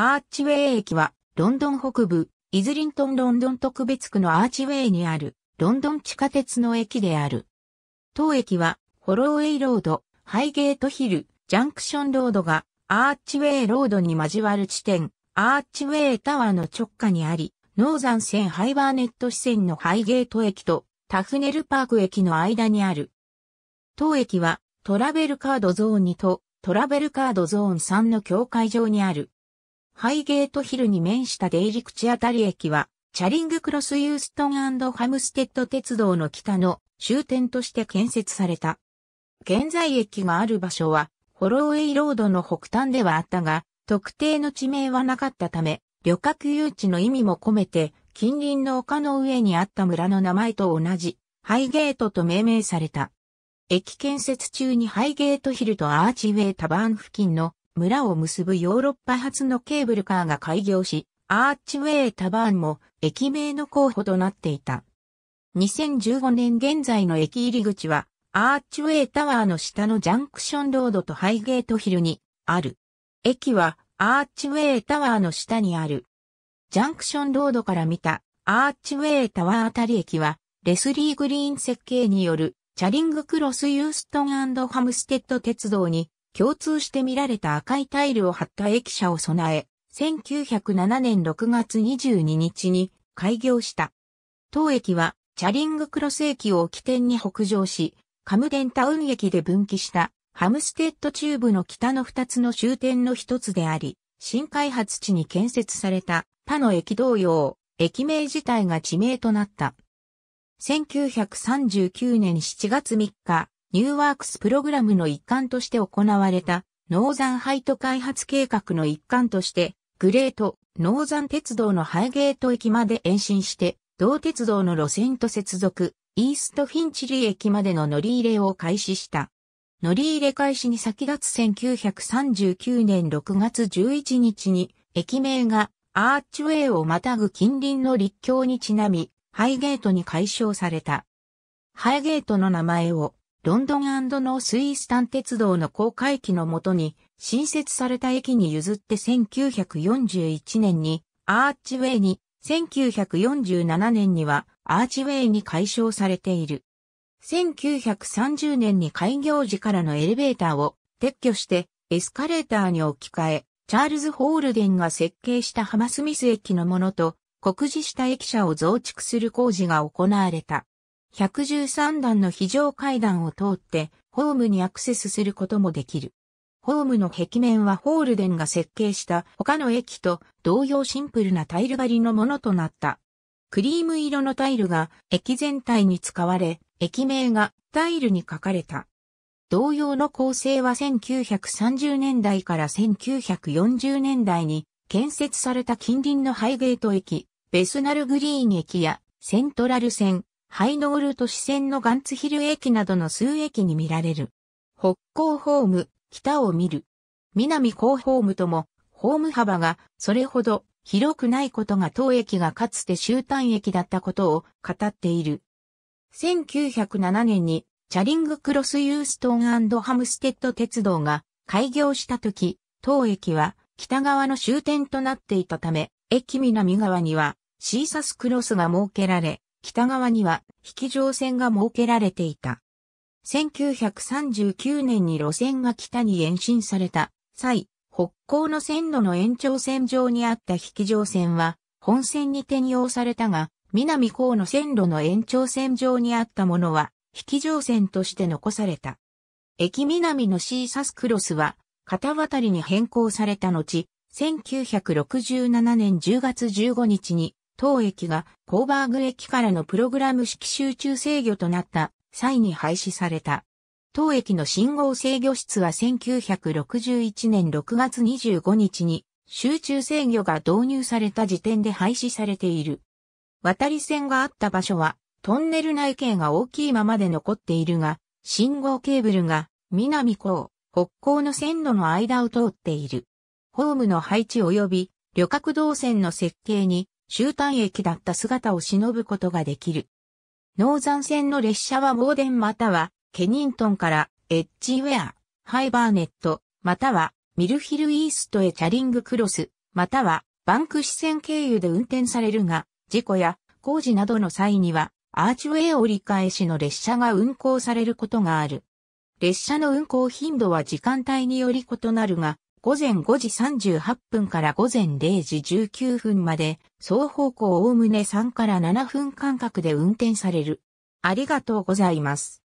アーチウェイ駅は、ロンドン北部、イズリントンロンドン特別区のアーチウェイにある、ロンドン地下鉄の駅である。当駅は、ホロウェイロード、ハイゲートヒル、ジャンクションロードが、アーチウェイロードに交わる地点、アーチウェイタワーの直下にあり、ノーザン線ハイバーネット支線のハイゲート駅とタフネルパーク駅の間にある。当駅はトラベルカードゾーン2とトラベルカードゾーン3の境界上にあるハイゲートヒルに面した出入り口あたり駅は、チャリングクロスユーストンハムステッド鉄道の北の終点として建設された。現在駅がある場所は、ホロウェイロードの北端ではあったが、特定の地名はなかったため、旅客誘致の意味も込めて、近隣の丘の上にあった村の名前と同じ、ハイゲートと命名された。駅建設中にハイゲートヒルとアーチウェイタバーン付近の村を結ぶヨーロッパ初のケーブルカーが開業し、アーチウェイタバーンも駅名の候補となっていた。2015年現在の駅入り口は、アーチウェイタワーの下のジャンクションロードとハイゲートヒルにある。駅はアーチウェイタワーの下にある。ジャンクションロードから見たアーチウェイタワーあたり駅は、レスリー・グリーン設計によるチャリング・クロス・ユーストンハムステッド鉄道に共通して見られた赤いタイルを貼った駅舎を備え、1907年6月22日に開業した。当駅は、チャリングクロス駅を起点に北上し、カムデンタウン駅で分岐したハムステッド中部の北の2つの終点の一つであり、新開発地に建設された他の駅同様、駅名自体が地名となった。1939年7月3日、ニューワークスプログラムの一環として行われた、ノーザンハイト開発計画の一環として、グレート、ノーザン鉄道のハイゲート駅まで延伸して、同鉄道の路線と接続、イーストフィンチリー駅までの乗り入れを開始した。乗り入れ開始に先立つ1939年6月11日に、駅名がアーチウェイをまたぐ近隣の立教にちなみ、ハイゲートに解消された。ハイゲートの名前をロンドンノースイースタン鉄道の公開機のもとに、新設された駅に譲って1941年にアーチウェイに、1947年にはアーチウェイに解消されている。1930年に開業時からのエレベーターを撤去してエスカレーターに置き換え、チャールズ・ホールデンが設計したハマスミス駅のものと、告示した駅舎を増築する工事が行われた。113段の非常階段を通ってホームにアクセスすることもできる。ホームの壁面はホールデンが設計した他の駅と同様シンプルなタイル張りのものとなった。クリーム色のタイルが駅全体に使われ、駅名がタイルに書かれた。同様の構成は1930年代から1940年代に建設された近隣のハイゲート駅、ベスナルグリーン駅やセントラル線、ハイノール都市線のガンツヒル駅などの数駅に見られる。北高ホーム、北を見る。南高ホームとも、ホーム幅がそれほど広くないことが当駅がかつて終端駅だったことを語っている。1907年にチャリングクロスユーストンハムステッド鉄道が開業した時、当駅は北側の終点となっていたため、駅南側にはシーサスクロスが設けられ、北側には引上線が設けられていた。1939年に路線が北に延伸された際、北港の線路の延長線上にあった引上線は本線に転用されたが、南高の線路の延長線上にあったものは引上線として残された。駅南のシーサスクロスは片渡りに変更された後、1967年10月15日に当駅がコーバーグ駅からのプログラム式集中制御となった際に廃止された。当駅の信号制御室は1961年6月25日に集中制御が導入された時点で廃止されている。渡り線があった場所はトンネル内径が大きいままで残っているが、信号ケーブルが南港、北港の線路の間を通っている。ホームの配置及び旅客動線の設計に終端駅だった姿を忍ぶことができる。ノーザン線の列車はボーデンまたはケニントンからエッジウェア、ハイバーネット、またはミルヒルイーストへチャリングクロス、またはバンク支線経由で運転されるが、事故や工事などの際にはアーチウェイ折り返しの列車が運行されることがある。列車の運行頻度は時間帯により異なるが、午前5時38分から午前0時19分まで、双方向おおむね3から7分間隔で運転される。ありがとうございます。